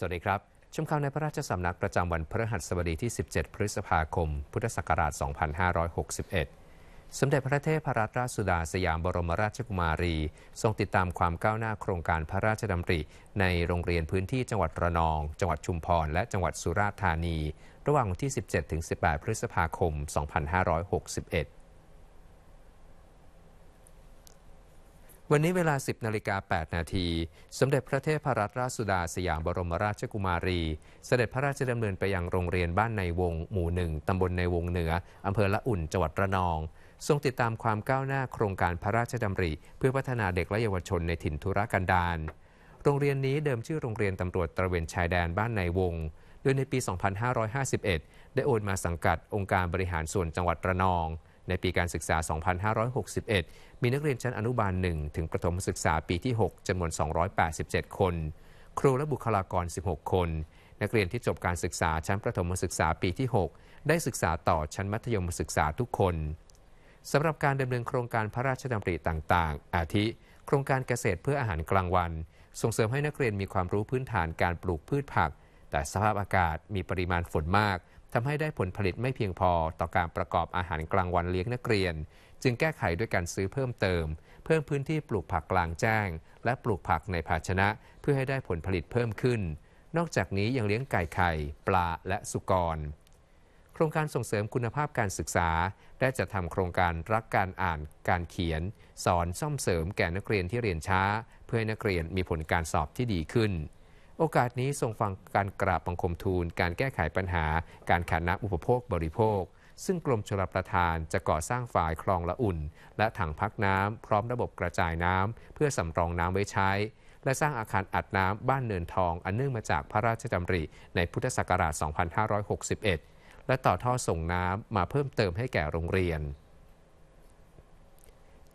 สวัสดีครับ ชมข่าวในพระราชสำนักประจำวันพฤหัสบดีที่ 17 พฤษภาคม พุทธศักราช 2561 สมเด็จพระเทพรัตนราชสุดาสยามบรมราชกุมารี ทรงติดตามความก้าวหน้าโครงการพระราชดำริ ในโรงเรียนพื้นที่จังหวัดระนอง จังหวัดชุมพร และจังหวัดสุราษฎร์ธานี ระหว่างวันที่ 17-18 พฤษภาคม 2561วันนี้เวลา 10นาฬิกา8นาที สมเด็จพระเทพรัตนราชสุดาสยามบรมราชกุมารีสเสด็จพระราชดำเนินไปยังโรงเรียนบ้านในวง หมู่หนึ่งตำบลในวงเหนือ อำเภอละอุ่น จังหวัดระนอง ทรงติดตามความก้าวหน้าโครงการพระราชดำริ เพื่อพัฒนาเด็กและเยาวชนในถิ่นทุรกันดารโรงเรียนนี้เดิมชื่อโรงเรียนตำรวจตระเวนชายแดนบ้านในวงโดยในปี 2551 ได้โอนมาสังกัดองค์การบริหารส่วนจังหวัดระนองในปีการศึกษา 2561 มีนักเรียนชั้นอนุบาล 1 ถึงประถมศึกษาปีที่ 6จำนวน 287 คน ครูและบุคลากร 16 คน นักเรียนที่จบการศึกษาชั้นประถมศึกษาปีที่ 6 ได้ศึกษาต่อชั้นมัธยมศึกษาทุกคนสำหรับการดำเนินโครงการพระราชดำริต่าง ๆ อาทิ โครงการเกษตรเพื่ออาหารกลางวัน ส่งเสริมให้นักเรียนมีความรู้พื้นฐานการปลูกพืชผัก แต่สภาพอากาศมีปริมาณฝนมากทำให้ได้ผลผลิตไม่เพียงพอต่อการประกอบอาหารกลางวันเลี้ยงนักเรียน จึงแก้ไขด้วยการซื้อเพิ่มเติม เพิ่มพื้นที่ปลูกผักกลางแจ้ง และปลูกผักในภาชนะ เพื่อให้ได้ผลผลิตเพิ่มขึ้น นอกจากนี้ยังเลี้ยงไก่ไข่ ปลาและสุกร โครงการส่งเสริมคุณภาพการศึกษา ได้จะทำโครงการรักการอ่านการเขียน สอนซ่อมเสริมแก่นักเรียนที่เรียนช้า เพื่อให้นักเรียนมีผลการสอบที่ดีขึ้นโอกาสนี้ทรงฟังการกราบบังคมทูลการแก้ไขปัญหาการขาดน้ำอุปโภคบริโภค ซึ่งกรมชลประทานจะก่อสร้างฝ่ายคลองละอุ่น และถังพักน้ำ พร้อมระบบกระจายน้ำ เพื่อสำรองน้ำไว้ใช้ และสร้างอาคารอัดน้ำ บ้านเนินทองอันเนื่องมาจากพระราชดำริในพุทธศักราช 2561 และต่อท่อส่งน้ำมาเพิ่มเติมให้แก่โรงเรียน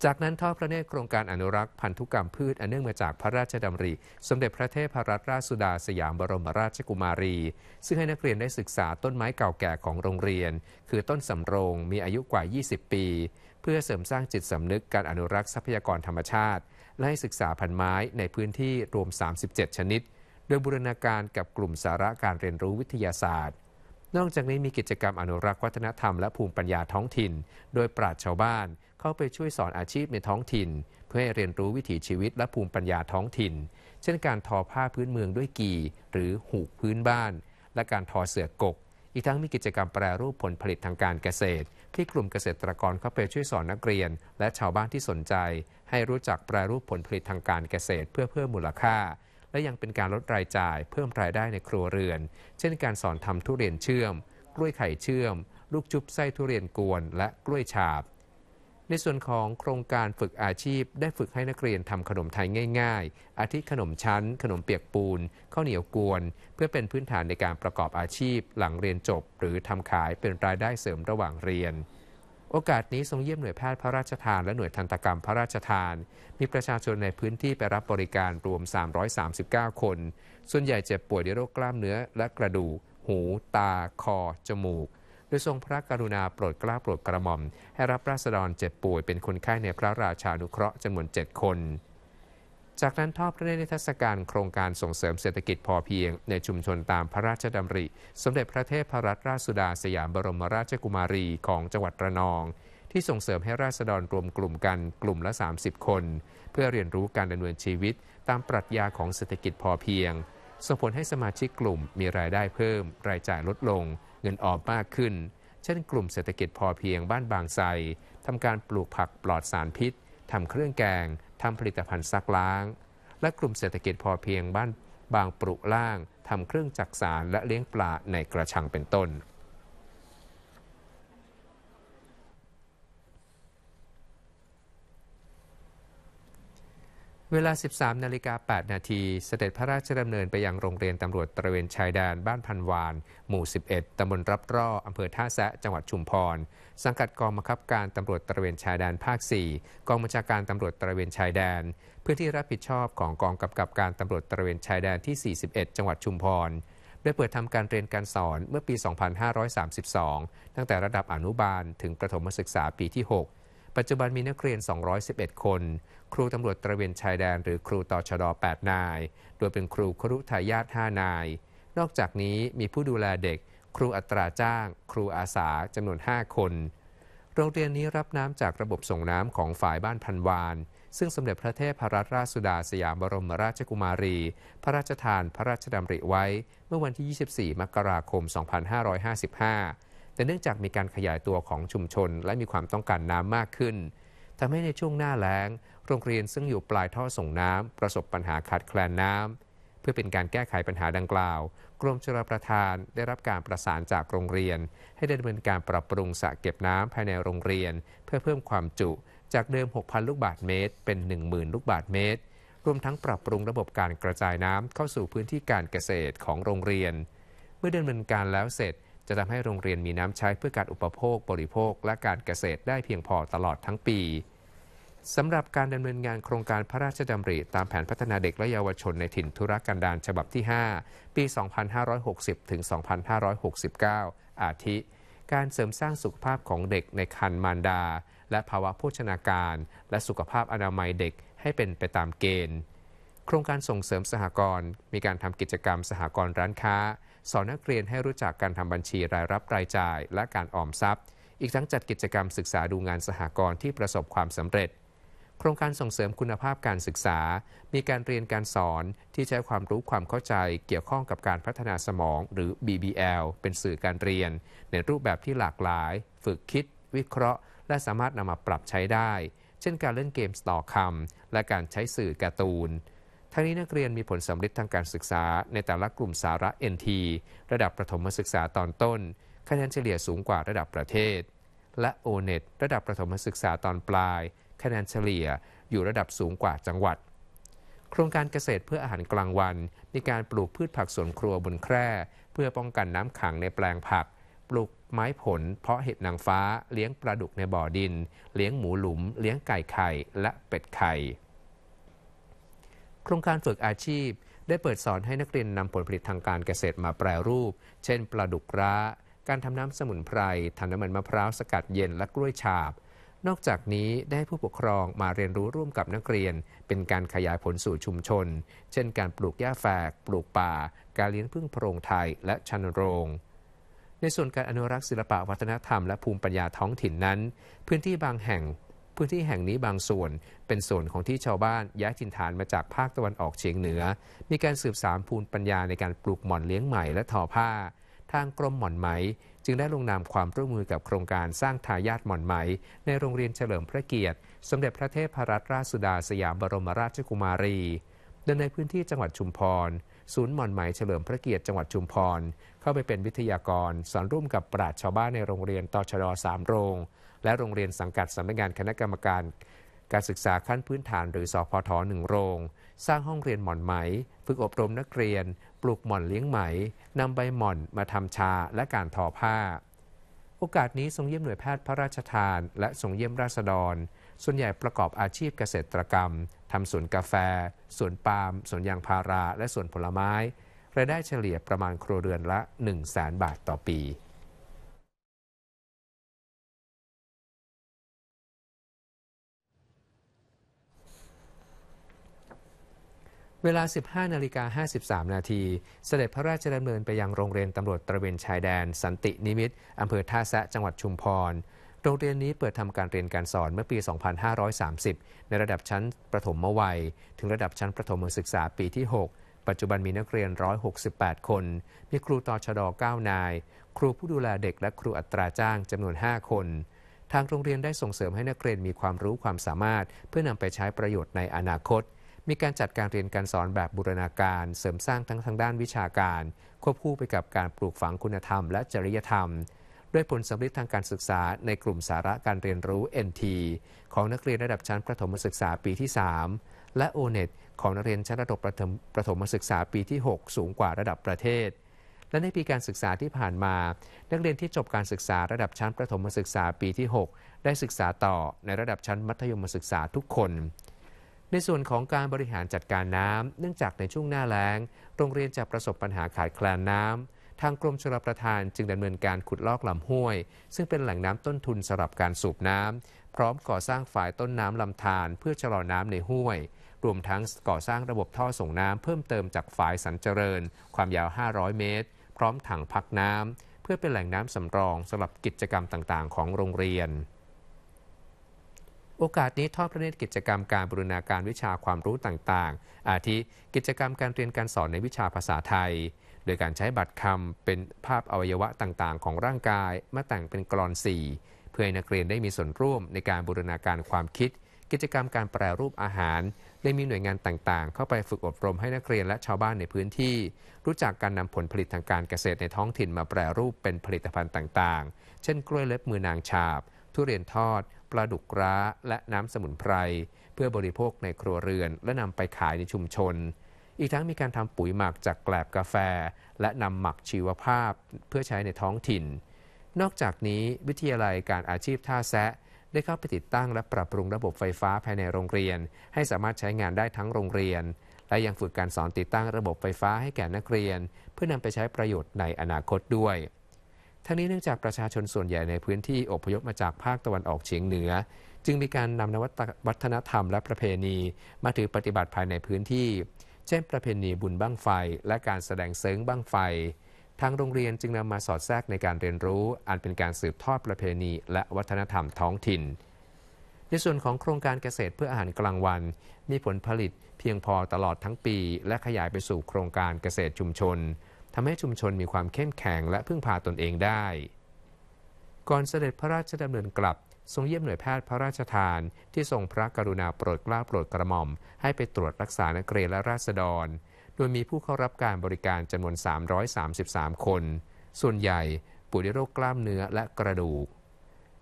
จากนั้นทอดพระเนตรโครงการอนุรักษ์พันธุกรรมพืชอันเนื่องมาจากพระราชดำริ สมเด็จพระเทพรัตนราชสุดาสยามบรมราชกุมารี ซึ่งให้นักเรียนได้ศึกษาต้นไม้เก่าแก่ของโรงเรียน คือต้นสำโรงมีอายุกว่า 20 ปี เพื่อเสริมสร้างจิตสำนึกการอนุรักษ์ทรัพยากรธรรมชาติและให้ศึกษาพันธุ์ไม้ในพื้นที่รวม 37 ชนิด โดยบูรณาการกับกลุ่มสาระการเรียนรู้วิทยาศาสตร์นอกจากนี้มีกิจกรรมอนุรักษ์วัฒนธรรมและภูมิปัญญาท้องถิ่น โดยปราชชาวบ้านเข้าไปช่วยสอนอาชีพในท้องถิ่น เพื่อให้เรียนรู้วิถีชีวิตและภูมิปัญญาท้องถิ่น เช่นการทอผ้าพื้นเมืองด้วยกีหรือหูกพื้นบ้าน และการทอเสือกก อีกทั้งมีกิจกรรมแปรรูปผลผลิตทางการเกษตร ที่กลุ่มเกษตรกรเข้าไปช่วยสอนนักเรียนและชาวบ้านที่สนใจ ให้รู้จักแปรรูปผลผลิตทางการเกษตรเพื่อเพิ่มมูลค่าและยังเป็นการลดรายจ่ายเพิ่มรายได้ในครัวเรือน เช่นการสอนทำทุเรียนเชื่อม กล้วยไข่เชื่อม ลูกจุบไส้ทุเรียนกวน และกล้วยฉาบ ในส่วนของโครงการฝึกอาชีพได้ฝึกให้นักเรียนทำขนมไทยง่าย ๆ อาทิขนมชั้น ขนมเปียกปูนข้าวเหนียวกวน เพื่อเป็นพื้นฐานในการประกอบอาชีพหลังเรียนจบ หรือทำขายเป็นรายได้เสริมระหว่างเรียนโอกาสนี้ทรงเยี่ยมหน่วยแพทย์พระราชทานและหน่วยทันตกรรมพระราชทาน มีประชาชนในพื้นที่ไปรับบริการรวม 339 คน ส่วนใหญ่เจ็บป่วยด้วยโรคกล้ามเนื้อและกระดูกหูตาคอจมูก โดยทรงพระกรุณาโปรดเกล้าโปรดกระหม่อม ให้รับราษฎรเจ็บป่วยเป็นคนไข้ในพระราชานุเคราะห์จำนวน 7 คนจากนั้นทอดพระเนตรในเทศการโครงการส่งเสริมเศรษฐกิจพอเพียง ในชุมชนตามพระราชดำริ สมเด็จพระเทพรัตนราชสุดาสยามบรมราชกุมารีของจังหวัดระนอง ที่ส่งเสริมให้ราษฎรรวมกลุ่มกันกลุ่มละ 30 คน เพื่อเรียนรู้การดำเนินชีวิต ตามปรัชญาของเศรษฐกิจพอเพียงส่งผลให้สมาชิกกลุ่มมีรายได้เพิ่ม รายจ่ายลดลงเงินออมมากขึ้น เช่นกลุ่มเศรษฐกิจพอเพียงบ้านบางไทรทำการปลูกผักปลอดสารพิษทำเครื่องแกงทำผลิตภัณฑ์ซักล้าง และกลุ่มเศรษฐกิจพอเพียงบ้านบางปลุล่าง ทำเครื่องจักสารและเลี้ยงปลาในกระชังเป็นต้นเวลา 13นาฬิกา 8 นาที เสด็จพระราชดำเนินไปยังโรงเรียนตำรวจตระเวนชายแดนบ้านพันวาน หมู่ 11 ตำบลรับร่ออำเภอท่าแซะจังหวัดชุมพร สังกัดกองบังคับการตำรวจตระเวนชายแดนภาค 4 กองบัญชาการตำรวจตระเวนชายแดนพื้นที่รับผิดชอบของกองกำกับการตำรวจตระเวนชายแดนที่ 41 จังหวัดชุมพรได้เปิดทำการเรียนการสอนเมื่อปี 2532 ตั้งแต่ระดับอนุบาล ถึงประถมศึกษาปีที่ 6 ปัจจุบันมีนักเรียน 211 คนครูตำรวจตระเวนชายแดนหรือครูต่อชด8นาย โดยเป็นครูครุทายาท5นาย นอกจากนี้มีผู้ดูแลเด็ก ครูอัตราจ้าง ครูอาสาจำนวน 5 คน โรงเรียนนี้รับน้ำจากระบบส่งน้ำของฝ่ายบ้านพันวาน ซึ่งสมเด็จพระเทพรัตนราชสุดาสยามบรมราชกุมารี พระราชทานพระราชดำริไว้ เมื่อวันที่ 24 มกราคม 2555 แต่เนื่องจากมีการขยายตัวของชุมชนและมีความต้องการน้ำมากขึ้นทำให้ในช่วงหน้าแล้งโรงเรียนซึ่งอยู่ปลายท่อส่งน้ำประสบปัญหาขาดแคลนน้ำเพื่อเป็นการแก้ไขปัญหาดังกล่าว กรมชลประทานได้รับการประสานจากโรงเรียนให้ดำเนินการปรับปรุงสระเก็บน้ำภายในโรงเรียนเพื่อเพิ่มความจุจากเดิม6,000 ลูกบาทเมตร เป็น 10,000 ลูกบาทเมตร รวมทั้งปรับปรุงระบบการกระจายน้ำเข้าสู่พื้นที่การเกษตรของโรงเรียน เมื่อดำเนินการแล้วเสร็จ จะทำให้โรงเรียนมีน้ำใช้เพื่อการอุปโภคบริโภคและการเกษตรได้เพียงพอตลอดทั้งปีสำหรับการดำเนินงานโครงการพระราชดำริตามแผนพัฒนาเด็กและเยาวชนในถิ่นธุรกันดารฉบับที่ 5 ปี 2560ถึง2569 อาทิ การเสริมสร้างสุขภาพของเด็กในคันมารดาและภาวะโภชนาการและสุขภาพอนามัยเด็กให้เป็นไปตามเกณฑ์ โครงการส่งเสริมสหกรณ์มีการทำกิจกรรมสหกรณ์ร้านค้า สอนนักเรียนให้รู้จักการทำบัญชีรายรับรายจ่ายและการออมทรัพย์ อีกทั้งจัดกิจกรรมศึกษาดูงานสหกรณ์ที่ประสบความสำเร็จโครงการส่งเสริมคุณภาพการศึกษา มีการเรียนการสอนที่ใช้ความรู้ความเข้าใจเกี่ยวข้องกับการพัฒนาสมองหรือ BBL เป็นสื่อการเรียนในรูปแบบที่หลากหลาย ฝึกคิด วิเคราะห์ และสามารถนำมาปรับใช้ได้ เช่นการเล่นเกมต่อคำและการใช้สื่อการ์ตูน ทั้งนี้นักเรียนมีผลสำริจทางการศึกษาในแต่ละกลุ่มสาระ NT ระดับประถมศึกษาตอนต้นคะแนนเฉลี่ยสูงกว่าระดับประเทศ และ o n e t ระดับประถมศึกษาตอนปลายคะแนนเฉลี่ยอยู่ระดับสูงกว่าจังหวัด โครงการเกษตรเพื่ออาหารกลางวันมีการปลูกพืชผักสวนครัวบนแคร่ เพื่อป้องกันน้ำขังในแปลงผัก ปลูกไม้ผล เพาะเห็ดนางฟ้าเลี้ยงปลาดุกในบ่อดิน เลี้ยงหมูหลุม เลี้ยงไก่ไข่และเป็ดไข่ โครงการฝึกอาชีพ ได้เปิดสอนให้นักเรียนนำผลผลิตทางการเกษตรมาแปรรูป เช่นปลาดุกร้า การทำน้ำสมุนไพรทำน้ำมันมะพร้าวสกัดเย็นและกล้วยฉาบนอกจากนี้ได้ผู้ปกครองมาเรียนรู้ร่วมกับนักเรียน เป็นการขยายผลสู่ชุมชน เช่นการปลูกหญ้าแฝกปลูกป่า การเลี้ยงพึ่งโพรงไทยและชันโรงในส่วนการอนุรักษ์ศิลปะวัฒนธรรมและภูมิปัญญาท้องถิ่นนั้น พื้นที่บางแห่ง พื้นที่แห่งนี้บางส่วน เป็นส่วนของที่ชาวบ้านย้ายถิ่นฐานมาจากภาคตะวันออกเฉียงเหนือ มีการสืบสานภูมิปัญญาในการปลูกหม่อนเลี้ยงใหม่และทอผ้า ทางกรมหม่อนไหมจึงได้ลงนามความร่วมมือกับโครงการสร้างทายาทหม่อนไหม ในโรงเรียนเฉลิมพระเกียรติ สมเด็จพระเทพรัตนราชสุดาสยามบรมราชกุมารีโดยในพื้นที่จังหวัดชุมพรศูนย์หม่อนไหมเฉลิมพระเกียรติจังหวัดชุมพรเข้าไปเป็นวิทยากรสอนร่วมกับปราชชาวบ้านในโรงเรียนตชดสามโรง และโรงเรียนสังกัดสำนักงานคณะกรรมการการศึกษาขั้นพื้นฐานหรือสอพทหนึ่งโรงสร้างห้องเรียนหม่อนไหม ฝึกอบรมนักเรียนปลูกหม่อนเลี้ยงไหม นำใบหม่อนมาทำชาและการทอผ้า โอกาสนี้ทรงเยี่ยมหน่วยแพทย์พระราชทานและทรงเยี่ยมราษฎร ส่วนใหญ่ประกอบอาชีพเกษตรกรรม ทำสวนกาแฟสวนปาล์มสวนยางพารา และสวนผลไม้รายได้เฉลี่ยประมาณครัวเรือนละ 1 0 0 0 0แบาทต่อปีเวลา 15 นาฬิกา 53 นาที เสด็จพระราชดำเนินไปยังโรงเรียนตำรวจตระเวนชายแดนสันตินิมิตอำเภอท่าแซะ จังหวัดชุมพร โรงเรียนนี้เปิดทำการเรียนการสอนเมื่อปี 2530 ในระดับชั้นประถมมวัย ถึงระดับชั้นประถมศึกษาปีที่ 6 ปัจจุบันมีนักเรียน 168 คน มีครูต่อชด9นาย ครูผู้ดูแลเด็กและครูอัตราจ้างจำนวน 5 คน ทางโรงเรียนได้ส่งเสริมให้นักเรียนมีความรู้ความสามารถ เพื่อนำไปใช้ประโยชน์ในอนาคตมีการจัดการเรียนการสอนแบบบูรณาการเสริมสร้างทั้งทางด้านวิชาการ ควบคู่ไปกับการปลูกฝังคุณธรรมและจริยธรรม ด้วยผลสำเร็จทางการศึกษาในกลุ่มสาระการเรียนรู้ NT ของนักเรียนระดับชั้นประถมศึกษาปีที่ 3 และ o n e t ของนักเรียนชั้นระดับประถมประถมศึกษาปีที่ 6 สูงกว่าระดับประเทศ และในปีการศึกษาที่ผ่านมา นักเรียนที่จบการศึกษาระดับชั้นประถมศึกษาปีที่ 6 ได้ศึกษาต่อในระดับชั้นมัธยมศึกษาทุกคนในส่วนของการบริหารจัดการน้ำเนื่องจากในช่วงหน้าแล้ง โรงเรียนจะประสบปัญหาขาดแคลนน้ำทางกรมชลประทานจึงดำเนินการขุดลอกลำห้วย ซึ่งเป็นแหล่งน้ำต้นทุนสำหรับการสูบน้ำพร้อมก่อสร้างฝายต้นน้ำลำธารเพื่อชะลอน้ำในห้วย รวมทั้งก่อสร้างระบบท่อส่งน้ำเพิ่มเติมจากฝายสันเจริญ ความยาว 500 เมตร พร้อมถังพักน้ำเพื่อเป็นแหล่งน้ำสำรองสำหรับกิจกรรมต่างๆ ของโรงเรียนโอกาสนี้ทอดพระเนตรกิจกรรมการบูรณาการวิชาความรู้ต่างๆ อาทิ กิจกรรมการเรียนการสอนในวิชาภาษาไทย โดยการใช้บัตรคำเป็นภาพอวัยวะต่างๆ ของร่างกายมาแต่งเป็นกรอนสี่เพื่อให้นักเรียนได้มีส่วนร่วมในการบูรณาการความคิด กิจกรรมการแปรรูปอาหาร ได้มีหน่วยงานต่างๆ เข้าไปฝึกอบรมให้นักเรียนและชาวบ้านในพื้นที่ รู้จักการนำผลผลิตทางการเกษตรในท้องถิ่นมาแปรรูปเป็นผลิตภัณฑ์ต่างๆ เช่นกล้วยเล็บมือนางฉาบทุเรียนทอดปลาดุกร้าและน้ำสมุนไพร เพื่อบริโภคในครัวเรือนและนำไปขายในชุมชน อีกทั้งมีการทำปุ๋ยหมักจากแกลบกาแฟ และนำหมักชีวภาพเพื่อใช้ในท้องถิ่น นอกจากนี้วิทยาลัยการอาชีพท่าแซะได้เข้าไปติดตั้งและปรับปรุงระบบไฟฟ้าภายในโรงเรียน ให้สามารถใช้งานได้ทั้งโรงเรียน และยังฝึกการสอนติดตั้งระบบไฟฟ้าให้แก่นักเรียน เพื่อนำไปใช้ประโยชน์ในอนาคตด้วยทั้งนี้เนื่องจากประชาชนส่วนใหญ่ในพื้นที่อพยพมาจากภาคตะวันออกเฉียงเหนือ จึงมีการนำนวัฒนธรรมและประเพณี มาถือปฏิบัติภายในพื้นที่ เช่นประเพณีบุญบั้งไฟ และการแสดงเซิงบั้งไฟทางโรงเรียนจึงนำมาสอดแทรกในการเรียนรู้อันเป็นการสืบทอดประเพณี และวัฒนธรรมท้องถิ่น ในส่วนของโครงการเกษตรเพื่ออาหารกลางวัน มีผลผลิตเพียงพอตลอดทั้งปี และขยายไปสู่โครงการเกษตรชุมชนทำให้ชุมชนมีความเข้มแข็งและพึ่งพาตนเองได้ ก่อนเสด็จพระราชดำเนินกลับทรงเยี่ยมหน่วยแพทย์พระราชทาน ที่ทรงพระกรุณาโปรดเกล้าโปรดกระหม่อม ให้ไปตรวจรักษานักเรียนและราษฎร โดยมีผู้เข้ารับการบริการจำนวน 333 คน ส่วนใหญ่ป่วยด้วยโรคกล้ามเนื้อและกระดูก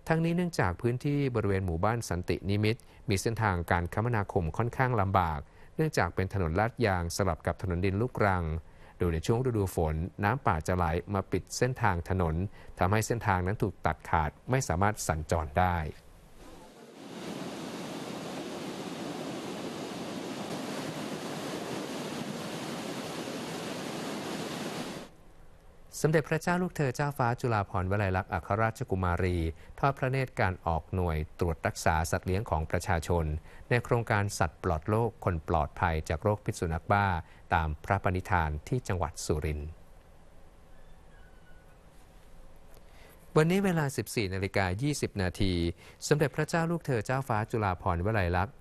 ทั้งนี้เนื่องจากพื้นที่บริเวณหมู่บ้านสันตินิมิตมีเส้นทางการคมนาคมค่อนข้างลำบาก เนื่องจากเป็นถนนลาดยางสลับกับถนนดินลูกรังโดยในช่วงฤดูฝน น้ำป่าจะไหลมาปิดเส้นทางถนนทำให้เส้นทางนั้นถูกตัดขาดไม่สามารถสัญจรได้สมเด็จพระเจ้าลูกเธอเจ้าฟ้าจุฬาภรณ์วลัยลักษณ์อัครราชกุมารีทอดพระเนตรการออกหน่วยตรวจรักษาสัตว์เลี้ยงของประชาชน ในโครงการสัตว์ปลอดโรคคนปลอดภัยจากโรคพิษสุนัขบ้าตามพระปณิธานที่จังหวัดสุรินทร์วันนี้เวลา 14นาฬิกา20นาทีสมเด็จพระเจ้าลูกเธอเจ้าฟ้าจุฬาภรณ์วลัยลักษณ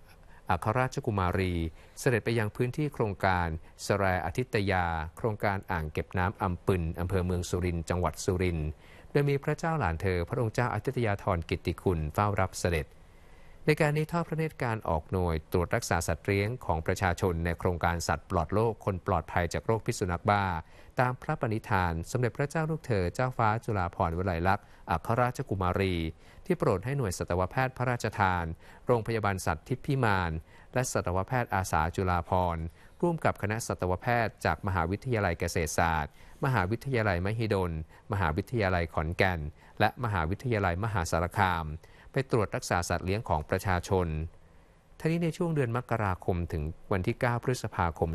อัครราชกุมารีเสด็จไปยังพื้นที่โครงการสรายอธทิตยา โครงการอ่างเก็บน้ำอำปืนอำเภอเมืองสุรินทร์จังหวัดสุรินทร์โดยมีพระเจ้าหลานเธอพระองค์เจ้าอธทิตยาธรกิติคุณเฝ้ารับเสด็จในการนี้ทอดพระเนตรการออกหน่วยตรวจรักษาสัตว์เลี้ยงของประชาชนในโครงการสัตว์ปลอดโรคคนปลอดภัยจากโรคพิษสุนัขบ้า ตามพระปณิธาน สมเด็จพระเจ้าลูกเธอเจ้าฟ้าจุฬาภรณ์วลัยลักษณ์อัครราชกุมารี ที่โปรดให้หน่วยสัตวแพทย์พระราชทาน โรงพยาบาลสัตว์ทิพย์พิมาน และสัตวแพทย์อาสาจุฬาภรณ์ร่วมกับคณะสัตวแพทย์จากมหาวิทยาลัยเกษตรศาสตร์ มหาวิทยาลัยมหิดล มหาวิทยาลัยขอนแก่น และมหาวิทยาลัยมหาสารคามไปตรวจรักษาสัตว์เลี้ยงของประชาชน ทันี้ในช่วงเดือนมกราคมถึงวันที่ 9 พฤษภาคม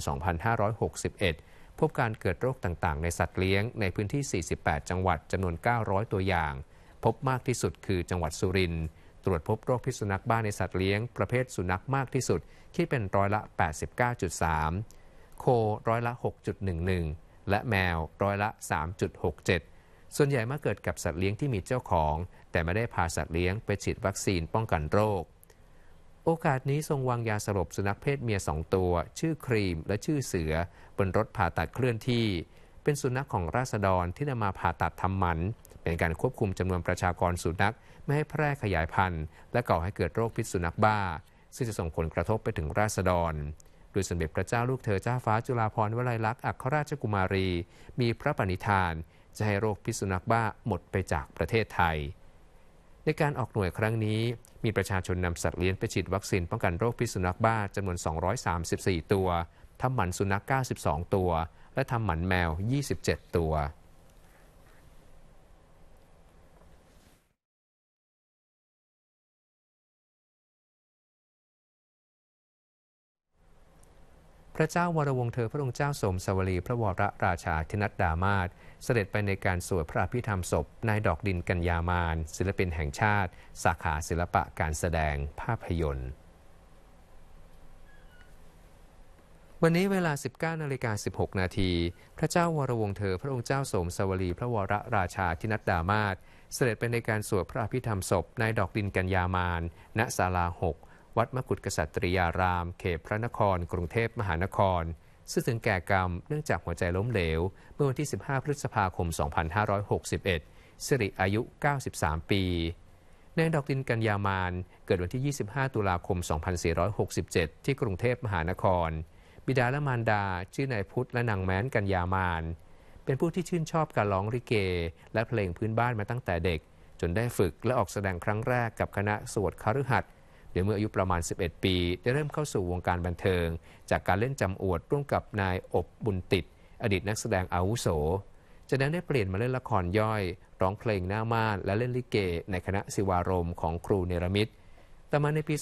2561 พบการเกิดโรคต่างๆ ในสัตว์เลี้ยงในพื้นที่ 48 จังหวัดจำนวน 900 ตัวอย่าง พบมากที่สุดคือจังหวัดสุรินทร์ ตรวจพบโรคพิษสุนัขบ้าในสัตว์เลี้ยง ประเภทสุนัขมากที่สุด คิดเป็นร้อยละ 89.3 โคร้อยละ 6.11 และแมวร้อยละ 3.67 ส่วนใหญ่มาเกิดกับสัตว์เลี้ยงที่มีเจ้าของแต่ไม่ได้พาสัตว์เลี้ยงไปฉีดวัคซีนป้องกันโรค โอกาสนี้ทรงวางยาสลบ สุนัขเพศเมียสองตัว ชื่อครีมและชื่อเสือ บนรถผ่าตัดเคลื่อนที่ เป็นสุนัขของราษฎรที่นำมาผ่าตัดทำหมัน เป็นการควบคุมจำนวนประชากรสุนัขไม่ให้แพร่ขยายพันธุ์และก่อให้เกิดโรคพิษสุนัขบ้า ซึ่งจะส่งผลกระทบไปถึงราษฎร โดยสมเด็จพระเจ้าลูกเธอเจ้าฟ้าจุฬาภรณ์วลัยลักษณ์อัครราชกุมารี มีพระปณิธาน จะให้โรคพิษสุนัขบ้าหมดไปจากประเทศไทยในการออกหน่วยครั้งนี้มีประชาชนนำสัตว์เลี้ยงไปฉีดวัคซีนป้องกันโรคพิษสุนัขบ้าจำนวน 234 ตัวทำหมัน สุนัข 92 ตัว และทำหมันแมว 27 ตัว พระเจ้าวรวงเธอพระองค์เจ้าสมสวรีพระวรราชาธินัดดามาศเสด็จไปในการสวดพระอภิธรรมศพนายดอกดินกัญญามานศิลปินแห่งชาติ สาขาศิลปะการแสดงภาพยนตร์ วันนี้เวลา 19นาฬิกา16นาทีพระเจ้าวรวงเธอพระองค์เจ้าสมสวรีพระวรราชาธินัดดามาศเสด็จไปในการสวดพระอภิธรรมศพนายดอกดินกัญญามานณศาลา6วัดมกุฏกษัตริยาราม เขตพระนคร กรุงเทพมหานครซึ่งถึงแก่กรรมเนื่องจากหัวใจล้มเหลวเมื่อวันที่ 15 พฤษภาคม 2561 สิริอายุ 93 ปี นางดอกดินกัญญามานเกิดวันที่ 25 ตุลาคม 2467 ที่กรุงเทพมหานคร บิดาและมารดา ชื่อนายพุทธและนางแม้นกัญญามานเป็นผู้ที่ชื่นชอบการร้องริเก และเพลงพื้นบ้านมาตั้งแต่เด็ก จนได้ฝึกและออกแสดงครั้งแรกกับคณะสวดคฤหัสถโดยเมื่ออายุประมาณ 11 ปี ได้เริ่มเข้าสู่วงการบันเทิง จากการเล่นจำอวด ร่วมกับนายอบบุญติด อดีตนักแสดงอาวุโสจากนั้นได้เปลี่ยนมาเล่นละครย่อย ร้องเพลงหน้าม่านและเล่นลิเกในคณะศิวารมของครูเนรมิตต่อมาในปี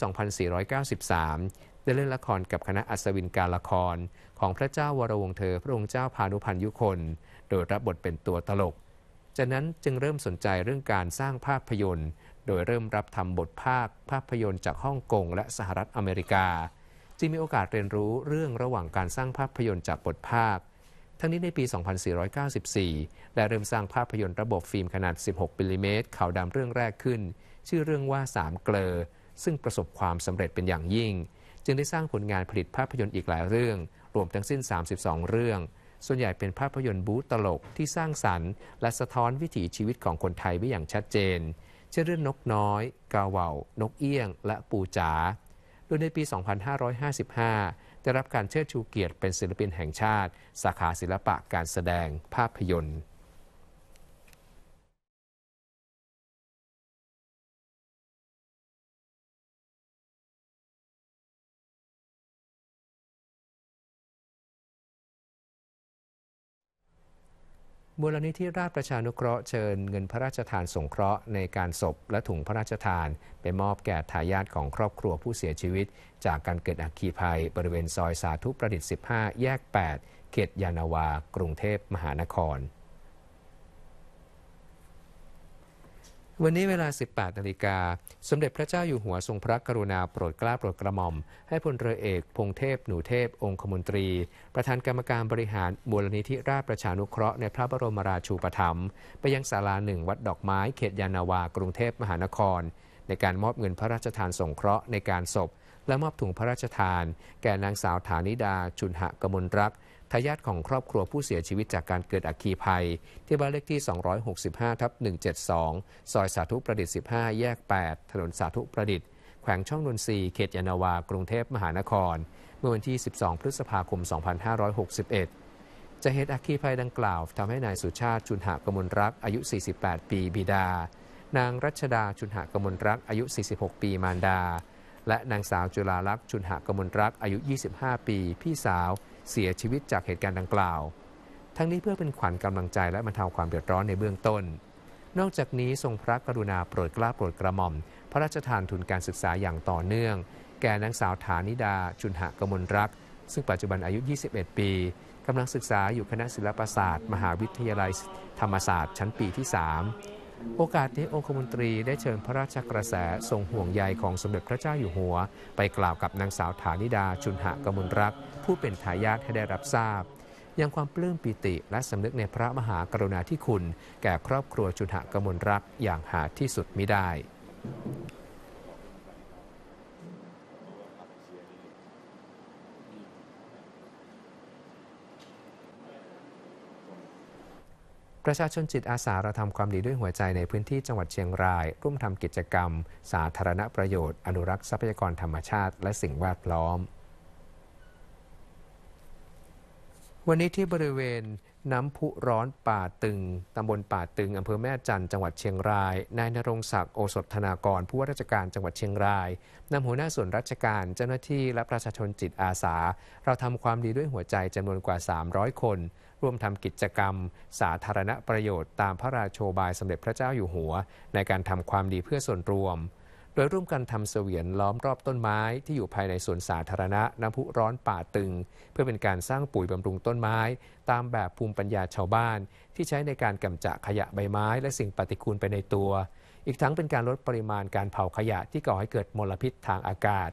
2493 ได้เล่นละครกับคณะอัศวินการละคร ของพระเจ้าวรวงเธอ พระองค์เจ้าพานุพันยุคนโดยรับบทเป็นตัวตลกจากนั้นจึงเริ่มสนใจเรื่องการสร้างภาพยนตร์โดยเริ่มรับทำบทภาคภาพยนตร์จากฮ่องกงและสหรัฐอเมริกา จึงมีโอกาสเรียนรู้เรื่องระหว่างการสร้างภาพยนตร์จากบทภาคทั้งนี้ในปี 2494 ได้เริ่มสร้างภาพยนตร์ระบบฟิล์มขนาด 16มิลิเมตรขาวดำเรื่องแรกขึ้น ชื่อเรื่องว่าสามเกลอซึ่งประสบความสำเร็จเป็นอย่างยิ่ง จึงได้สร้างผลงานผลิตภาพยนตร์อีกหลายเรื่อง รวมทั้งสิ้น 32 เรื่อง ส่วนใหญ่เป็นภาพยนตร์บู๊ตลกที่สร้างสรรค์ และสะท้อนวิถีชีวิตของคนไทยไว้อย่างชัดเจนเช่นเรื่องนกน้อย กาเหว่า นกเอี้ยง และปูจ๋า โดยในปี 2555ได้รับการเชิดชูเกียรติเป็นศิลปินแห่งชาติสาขาศิลปะการแสดงภาพยนตร์มูลนิธิราชประชานุเคราะห์เชิญเงินพระราชทานสงเคราะห์ในการศพและถุงพระราชทานไปมอบแก่ทายาทของครอบครัวผู้เสียชีวิตจากการเกิดอัคคีภัยบริเวณซอยสาธุประดิษฐ์ 15 แยก 8 เขตยานาวา กรุงเทพมหานครวันนี้เวลา 18 นาฬิกา สมเด็จพระเจ้าอยู่หัวทรงพระกรุณาโปรดกล้าโปรดกระหม่อม ให้พลเรือเอกพงเทพ หนูเทพองคมนตรี ประธานกรรมการบริหารมูลนิธิราชประชานุเคราะห์ในพระบรมราชูปถัมภ์ไปยังศาลาหนึ่งวัดดอกไม้เขตยานาวากรุงเทพมหานคร ในการมอบเงินพระราชทานสงเคราะห์ในการศพและมอบถุงพระราชทาน แก่นางสาวฐานิดา ชุนหะกมลรักทายาทของครอบครัวผู้เสียชีวิตจากการเกิดอัคคีภัย ที่บ้านเลขที่ 265 ทับ 172 ซอยสาธุประดิษฐ์ 15 แยก 8 ถนนสาธุประดิษฐ์ แขวงช่องนนทรี เขตยานาวา กรุงเทพมหานคร เมื่อวันที่ 12 พฤษภาคม 2561 จะเหตุอัคคีภัยดังกล่าวทำให้นายสุชาติชุนหากมลรัก อายุ 48 ปีบิดา นางรัชดาชุนหากมลรัก อายุ 46 ปี มารดาและนางสาวจุฬาลักษณ์ชุนหกมลรัก อายุ 25 ปี พี่สาว เสียชีวิตจากเหตุการณ์ดังกล่าวทั้งนี้เพื่อเป็นขวัญกำลังใจและบรรเทาความเดือดร้อนในเบื้องต้น นอกจากนี้ ทรงพระกรุณาโปรดเกล้าโปรดกระหม่อม พระราชทานทุนการศึกษาอย่างต่อเนื่อง แก่นางสาวฐานิดา ชุนหกมลรัก ซึ่งปัจจุบันอายุ 21 ปีกำลังศึกษาอยู่คณะศิลปศาสตร์ มหาวิทยาลัยธรรมศาสตร์ชั้นปีที่ 3โอกาสที่องคมนตรีได้เชิญพระราชกระแส ทรงห่วงใยของสมเด็จพระเจ้าอยู่หัว ไปกล่าวกับนางสาวฐานิดา ชุนหะกมลรักผู้เป็นทายาทให้ได้รับทราบ ยังความปลื้มปิติและสำนึกในพระมหากรุณาธิคุณ แก่ครอบครัวจุนหะกมลรักอย่างหาที่สุดมิได้ประชาชนจิตอาสาเราทำความดีด้วยหัวใจในพื้นที่จังหวัดเชียงรายร่วมทำกิจกรรมสาธารณประโยชน์อนุรักษ์ทรัพยากรธรรมชาติและสิ่งแวดล้อมวันนี้ที่บริเวณน้ำพุร้อนป่าตึง ตำบลป่าตึง อำเภอแม่จัน จังหวัดเชียงราย นายนรงศักดิ์โอสถธนากรผู้ว่าราชการจังหวัดเชียงรายนำหัวหน้าส่วนราชการ เจ้าหน้าที่และประชาชนจิตอาสา เราทำความดีด้วยหัวใจจำนวนกว่า 300 คน ร่วมทำกิจกรรม สาธารณประโยชน์ ตามพระราชโชบายสมเด็จพระเจ้าอยู่หัว ในการทำความดีเพื่อส่วนรวมโดยร่วมกันทำเสวียนล้อมรอบต้นไม้ที่อยู่ภายในสวนสาธารณะน้ำพุร้อนป่าตึง เพื่อเป็นการสร้างปุ๋ยบำรุงต้นไม้ตามแบบภูมิปัญญาชาวบ้าน ที่ใช้ในการกำจัดขยะใบไม้และสิ่งปฏิกูลไปในตัว อีกทั้งเป็นการลดปริมาณการเผาขยะที่ก่อให้เกิดมลพิษทางอากาศ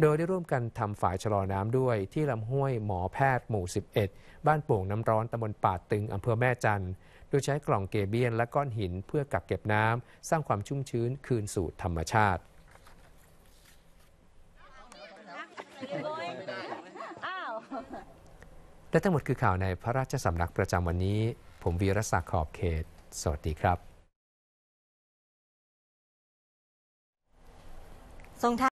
โดยได้ร่วมกันทำฝายชะลอน้ำด้วย ที่ลำห้วยหมอแพทย์หมู่ 11 บ้านโป่งน้ำร้อนตำบลป่าตึงอำเภอแม่จันทร์โดยใช้กล่องเกเบียนและก้อนหินเพื่อกักเก็บน้ำสร้างความชุ่มชื้นคืนสู่ธรรมชาติ และทั้งหมดคือข่าวในพระราชสำนักประจำวันนี้ ผมวีรศักดิ์ขอบเขต สวัสดีครับทรง